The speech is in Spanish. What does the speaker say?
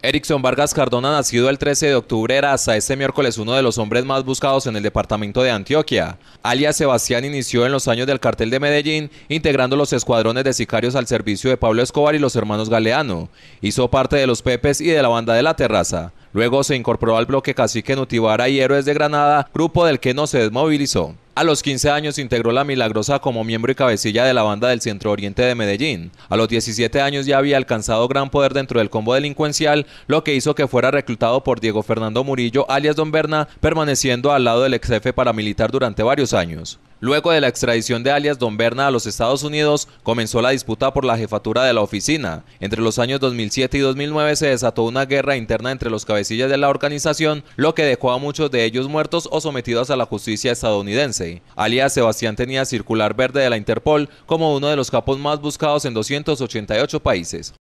Erickson Vargas Cardona, nacido el 13 de octubre, era hasta este miércoles uno de los hombres más buscados en el departamento de Antioquia. Alias Sebastián inició en los años del cartel de Medellín, integrando los escuadrones de sicarios al servicio de Pablo Escobar y los hermanos Galeano. Hizo parte de los Pepes y de la banda de la terraza. Luego se incorporó al bloque Cacique Nutibara y Héroes de Granada, grupo del que no se desmovilizó. A los 15 años integró La Milagrosa como miembro y cabecilla de la banda del Centro Oriente de Medellín. A los 17 años ya había alcanzado gran poder dentro del combo delincuencial, lo que hizo que fuera reclutado por Diego Fernando Murillo, alias Don Berna, permaneciendo al lado del ex jefe paramilitar durante varios años. Luego de la extradición de alias Don Berna a los Estados Unidos, comenzó la disputa por la jefatura de la oficina. Entre los años 2007 y 2009 se desató una guerra interna entre los cabecillas de la organización, lo que dejó a muchos de ellos muertos o sometidos a la justicia estadounidense. Alias Sebastián tenía circular verde de la Interpol como uno de los capos más buscados en 288 países.